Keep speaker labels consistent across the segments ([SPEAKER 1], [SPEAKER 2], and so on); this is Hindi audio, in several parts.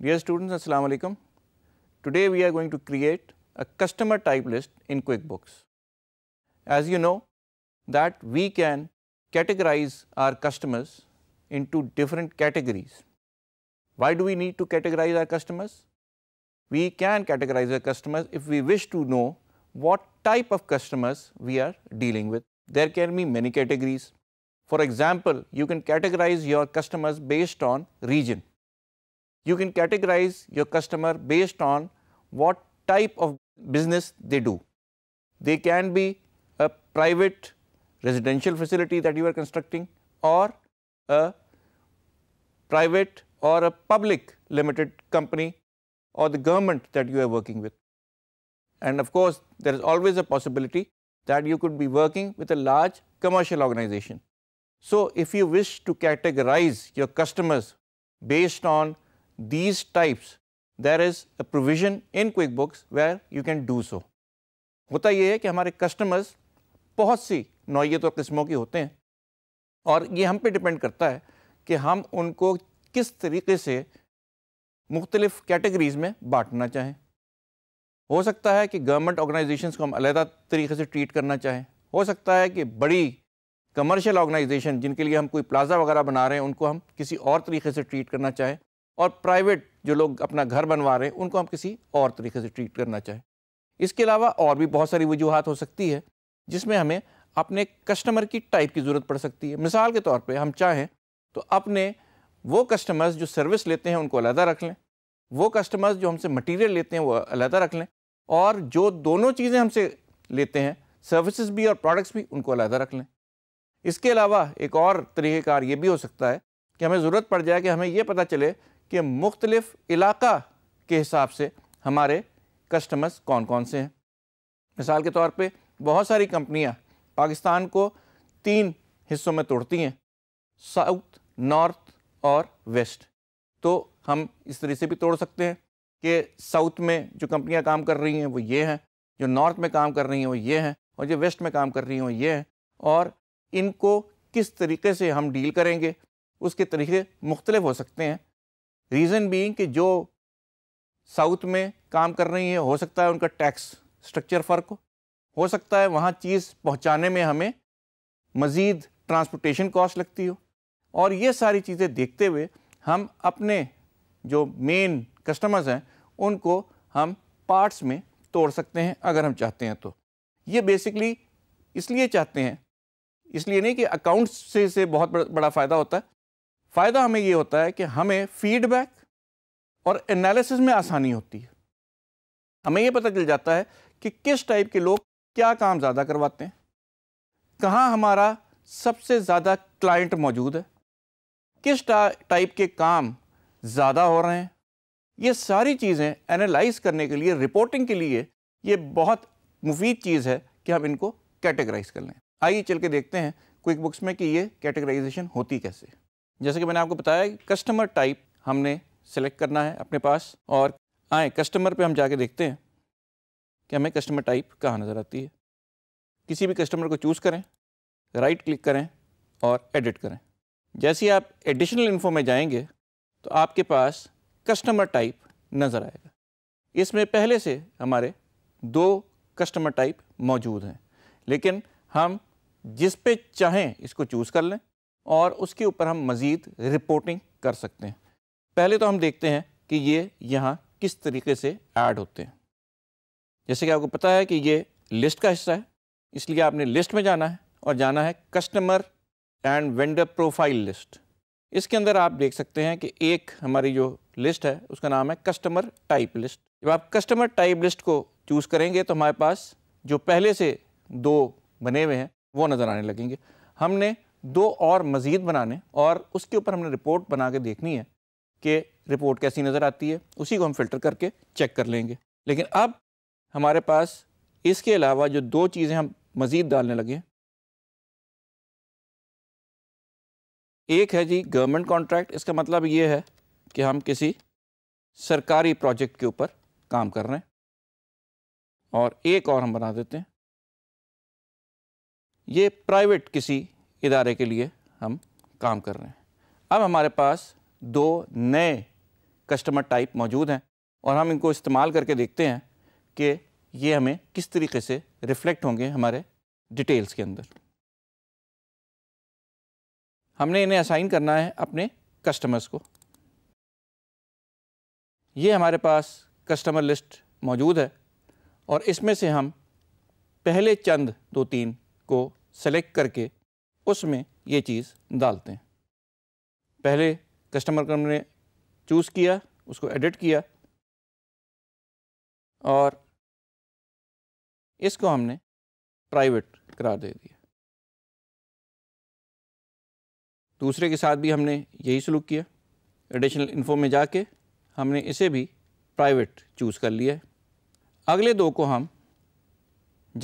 [SPEAKER 1] Dear students, Assalamu alaikum. Today we are going to create a customer type list in QuickBooks. As you know that we can categorize our customers into different categories. Why do we need to categorize our customers? We can categorize our customers if we wish to know what type of customers we are dealing with. There can be many categories. For example, you can categorize your customers based on region you can categorize your customer based on what type of business they do. They can be a private residential facility that you are constructing or a private or a public limited company or the government that you are working with. And of course, there is always a possibility that you could be working with a large commercial organization. So, if you wish to categorize your customers based on these types, there is a provision in QuickBooks where you can do so. होता ये है कि हमारे कस्टमर्स बहुत सी noiyat aur qismon के होते हैं और ये हम pe डिपेंड करता है कि हम उनको किस तरीके से mukhtalif कैटेगरीज़ में baantna चाहें हो सकता है कि गवर्नमेंट organizations को हम अलहदा तरीके से ट्रीट करना चाहें हो सकता है कि बड़ी कमर्शियल ऑर्गेनाइजेशन जिनके लिए हम कोई प्लाजा वगैरह बना रहे हैं उनको हम किसी और तरीके से ट्रीट करना चाहें और प्राइवेट जो लोग अपना घर बनवा रहे हैं उनको हम किसी और तरीके से ट्रीट करना चाहें इसके अलावा और भी बहुत सारी वजूहत हो सकती है जिसमें हमें अपने कस्टमर की टाइप की ज़रूरत पड़ सकती है मिसाल के तौर पर हम चाहें तो अपने वो कस्टमर्स जो सर्विस लेते हैं उनको अलहदा रख लें वो कस्टमर्स जो हमसे मटीरियल लेते हैं वो अलहदा रख लें और जो दोनों चीज़ें हमसे लेते हैं सर्विसेज भी और प्रोडक्ट्स भी उनको अलहदा रख लें इसके अलावा एक और तरीक़ेकार ये भी हो सकता है कि हमें ज़रूरत पड़ जाए कि हमें ये पता चले कि मुख्तलिफ इलाका के हिसाब से हमारे कस्टमर्स कौन कौन से हैं मिसाल के तौर पर बहुत सारी कंपनियाँ पाकिस्तान को तीन हिस्सों में तोड़ती हैं साउथ नॉर्थ और वेस्ट तो हम इस तरीके से भी तोड़ सकते हैं कि साउथ में जो कंपनियां काम कर रही हैं वो ये हैं जो नॉर्थ में काम कर रही हैं वो ये हैं और जो वेस्ट में काम कर रही हैं वो ये हैं और इनको किस तरीके से हम डील करेंगे उसके तरीके मुख्तलिफ हो सकते हैं रीज़न बीइंग कि जो साउथ में काम कर रही है हो सकता है उनका टैक्स स्ट्रक्चर फ़र्क हो हो सकता है वहाँ चीज़ पहुँचाने में हमें मज़ीद ट्रांसपोर्टेशन कॉस्ट लगती हो और ये सारी चीज़ें देखते हुए हम अपने जो मेन कस्टमर्स हैं उनको हम पार्ट्स में तोड़ सकते हैं अगर हम चाहते हैं तो ये बेसिकली इसलिए चाहते हैं इसलिए नहीं कि अकाउंट्स से से बहुत बड़ा फ़ायदा होता है फ़ायदा हमें ये होता है कि हमें फीडबैक और एनालिसिस में आसानी होती है हमें ये पता चल जाता है कि किस टाइप के लोग क्या काम ज़्यादा करवाते हैं कहाँ हमारा सबसे ज़्यादा क्लाइंट मौजूद है किस टाइप के काम ज़्यादा हो रहे हैं ये सारी चीज़ें एनालाइज करने के लिए रिपोर्टिंग के लिए ये बहुत मुफीद चीज़ है कि हम इनको कैटेगराइज कर लें आइए चल के देखते हैं क्विक बुक्स में कि ये कैटेगराइजेशन होती कैसे जैसे कि मैंने आपको बताया कस्टमर टाइप हमने सेलेक्ट करना है अपने पास और आए कस्टमर पे हम जाके देखते हैं कि हमें कस्टमर टाइप कहाँ नज़र आती है किसी भी कस्टमर को चूज़ करें राइट क्लिक करें और एडिट करें जैसे ही आप एडिशनल इन्फो में जाएंगे तो आपके पास कस्टमर टाइप नज़र आएगा इसमें पहले से हमारे दो कस्टमर टाइप मौजूद हैं लेकिन हम जिस पे चाहें इसको चूज़ कर लें और उसके ऊपर हम मज़ीद रिपोर्टिंग कर सकते हैं पहले तो हम देखते हैं कि ये यहाँ किस तरीके से ऐड होते हैं जैसे कि आपको पता है कि ये लिस्ट का हिस्सा है इसलिए आपने लिस्ट में जाना है और जाना है customer and vendor profile list इसके अंदर आप देख सकते हैं कि एक हमारी जो लिस्ट है उसका नाम है कस्टमर टाइप लिस्ट जब आप कस्टमर टाइप लिस्ट को चूज़ करेंगे तो हमारे पास जो पहले से दो बने हुए हैं वो नज़र आने लगेंगे हमने दो और मज़ीद बनाने और उसके ऊपर हमने रिपोर्ट बना के देखनी है कि रिपोर्ट कैसी नज़र आती है उसी को हम फ़िल्टर करके चेक कर लेंगे लेकिन अब हमारे पास इसके अलावा जो दो चीज़ें हम मज़ीद डालने लगे एक है जी गवर्नमेंट कॉन्ट्रैक्ट इसका मतलब ये है कि हम किसी सरकारी प्रोजेक्ट के ऊपर काम कर रहे हैं और एक और हम बना देते हैं ये प्राइवेट किसी इदारे के लिए हम काम कर रहे हैं अब हमारे पास दो नए कस्टमर टाइप मौजूद हैं और हम इनको इस्तेमाल करके देखते हैं कि ये हमें किस तरीके से रिफ्लेक्ट होंगे हमारे डिटेल्स के अंदर हमने इन्हें असाइन करना है अपने कस्टमर्स को ये हमारे पास कस्टमर लिस्ट मौजूद है और इसमें से हम पहले चंद दो तीन को सेलेक्ट करके उसमें ये चीज़ डालते हैं पहले कस्टमर को हमने चूज़ किया उसको एडिट किया और इसको हमने प्राइवेट करार दे दिया दूसरे के साथ भी हमने यही सलूक किया एडिशनल इन्फो में जाके हमने इसे भी प्राइवेट चूज़ कर लिया है अगले दो को हम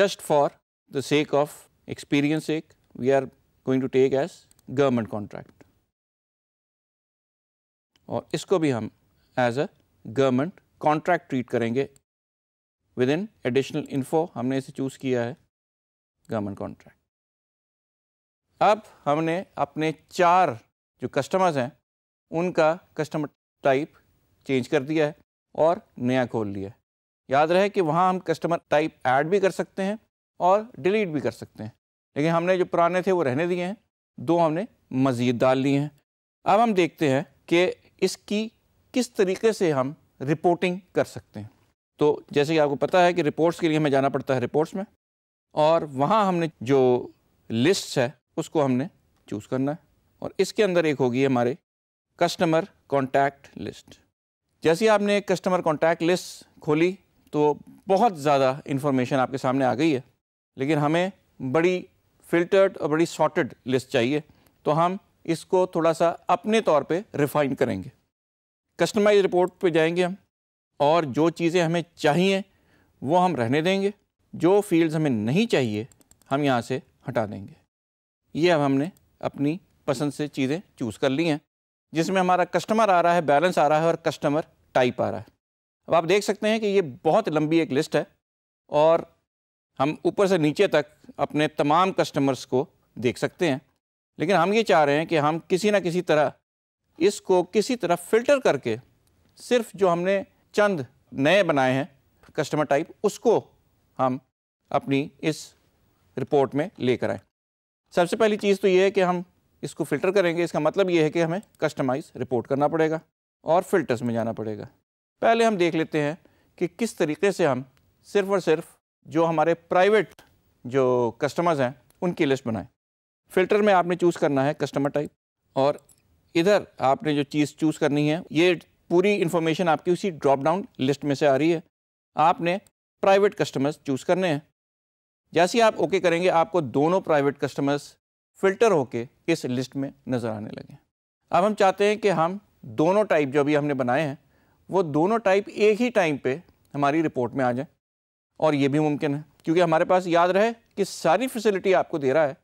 [SPEAKER 1] just for the sake of experience एक we are going to take as government contract और इसको भी हम as a government contract treat करेंगे विद इन एडिशनल इन्फो हमने इसे चूज़ किया है गवर्नमेंट कॉन्ट्रैक्ट अब हमने अपने चार जो कस्टमर्स हैं उनका कस्टमर टाइप चेंज कर दिया है और नया खोल लिया है याद रहे कि वहाँ हम कस्टमर टाइप ऐड भी कर सकते हैं और डिलीट भी कर सकते हैं लेकिन हमने जो पुराने थे वो रहने दिए हैं दो हमने मज़ीद डाल लिए हैं अब हम देखते हैं कि इसकी किस तरीके से हम रिपोर्टिंग कर सकते हैं तो जैसे कि आपको पता है कि रिपोर्ट्स के लिए हमें जाना पड़ता है रिपोर्ट्स में और वहाँ हमने जो लिस्ट है उसको हमने चूज़ करना है और इसके अंदर एक होगी हमारे कस्टमर कॉन्टैक्ट लिस्ट जैसे आपने कस्टमर कॉन्टैक्ट लिस्ट खोली तो बहुत ज़्यादा इन्फॉर्मेशन आपके सामने आ गई है लेकिन हमें बड़ी फिल्टर्ड और बड़ी सॉर्टेड लिस्ट चाहिए तो हम इसको थोड़ा सा अपने तौर पे रिफाइन करेंगे कस्टमाइज रिपोर्ट पे जाएंगे हम और जो चीज़ें हमें चाहिए वो हम रहने देंगे जो फील्ड्स हमें नहीं चाहिए हम यहाँ से हटा देंगे ये अब हमने अपनी पसंद से चीज़ें चूज़ कर ली हैं जिसमें हमारा कस्टमर आ रहा है बैलेंस आ रहा है और कस्टमर टाइप आ रहा है अब आप देख सकते हैं कि ये बहुत लंबी एक लिस्ट है और हम ऊपर से नीचे तक अपने तमाम कस्टमर्स को देख सकते हैं लेकिन हम ये चाह रहे हैं कि हम किसी ना किसी तरह इसको किसी तरह फ़िल्टर करके सिर्फ जो हमने चंद नए बनाए हैं कस्टमर टाइप उसको हम अपनी इस रिपोर्ट में लेकर आए सबसे पहली चीज़ तो ये है कि हम इसको फ़िल्टर करेंगे इसका मतलब ये है कि हमें कस्टमाइज रिपोर्ट करना पड़ेगा और फ़िल्टर्स में जाना पड़ेगा पहले हम देख लेते हैं कि किस तरीके से हम सिर्फ और सिर्फ जो हमारे प्राइवेट जो कस्टमर्स हैं उनकी लिस्ट बनाएं फ़िल्टर में आपने चूज़ करना है कस्टमर टाइप और इधर आपने जो चीज़ चूज़ करनी है ये पूरी इन्फॉर्मेशन आपकी उसी ड्रॉप डाउन लिस्ट में से आ रही है आपने प्राइवेट कस्टमर्स चूज़ करने हैं जैसे आप ओके करेंगे आपको दोनों प्राइवेट कस्टमर्स फ़िल्टर होके इस लिस्ट में नज़र आने लगे अब हम चाहते हैं कि हम दोनों टाइप जो अभी हमने बनाए हैं वो दोनों टाइप एक ही टाइम पे हमारी रिपोर्ट में आ जाए और ये भी मुमकिन है क्योंकि हमारे पास याद रहे कि सारी फैसिलिटी आपको दे रहा है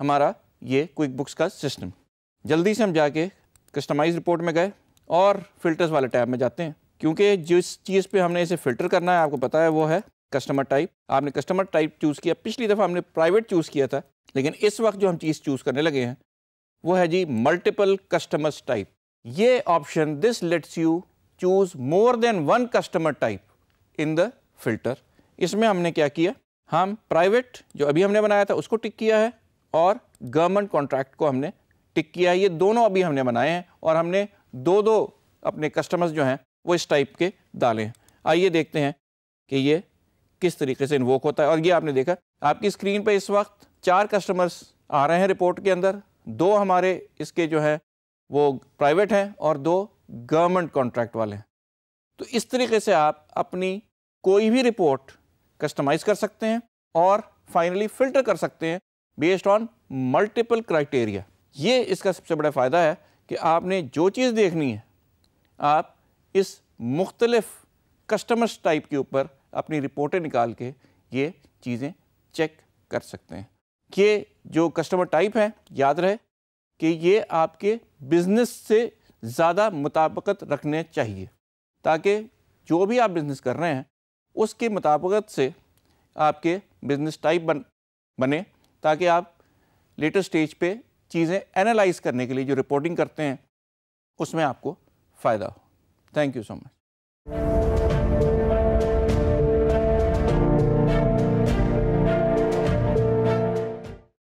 [SPEAKER 1] हमारा ये क्विक बुक्स का सिस्टम जल्दी से हम जाके कस्टमाइज रिपोर्ट में गए और फिल्टर्स वाले टैब में जाते हैं क्योंकि जिस चीज़ पे हमने इसे फ़िल्टर करना है आपको पता है वो है कस्टमर टाइप आपने कस्टमर टाइप चूज़ किया पिछली दफ़ा हमने प्राइवेट चूज़ किया था लेकिन इस वक्त जो हम चीज़ चूज़ करने लगे हैं वो है जी मल्टीपल कस्टमर्स टाइप ये option this lets you choose more than one customer type in the filter इसमें हमने क्या किया हम प्राइवेट जो अभी हमने बनाया था उसको टिक किया है और गवर्नमेंट कॉन्ट्रैक्ट को हमने टिक किया है ये दोनों अभी हमने बनाए हैं और हमने दो दो अपने कस्टमर्स जो हैं वो इस टाइप के डाले हैं आइए देखते हैं कि ये किस तरीके से इन्वोक होता है और ये आपने देखा आपकी स्क्रीन पर इस वक्त चार कस्टमर्स आ रहे हैं रिपोर्ट के अंदर दो हमारे इसके जो है वो प्राइवेट हैं और दो गवर्नमेंट कॉन्ट्रैक्ट वाले हैं तो इस तरीके से आप अपनी कोई भी रिपोर्ट कस्टमाइज कर सकते हैं और फाइनली फिल्टर कर सकते हैं बेस्ड ऑन मल्टीपल क्राइटेरिया ये इसका सबसे बड़ा फ़ायदा है कि आपने जो चीज़ देखनी है आप इस मुख्तलफ कस्टमर्स टाइप के ऊपर अपनी रिपोर्टें निकाल के ये चीज़ें चेक कर सकते हैं ये जो कस्टमर टाइप हैं याद रहे कि ये आपके बिज़नेस से ज़्यादा मुताबकत रखने चाहिए ताकि जो भी आप बिज़नेस कर रहे हैं उसके मुताबिक से आपके बिजनेस टाइप बन बने ताकि आप लेटर स्टेज पे चीज़ें एनालाइज करने के लिए जो रिपोर्टिंग करते हैं उसमें आपको फ़ायदा हो थैंक यू सो मच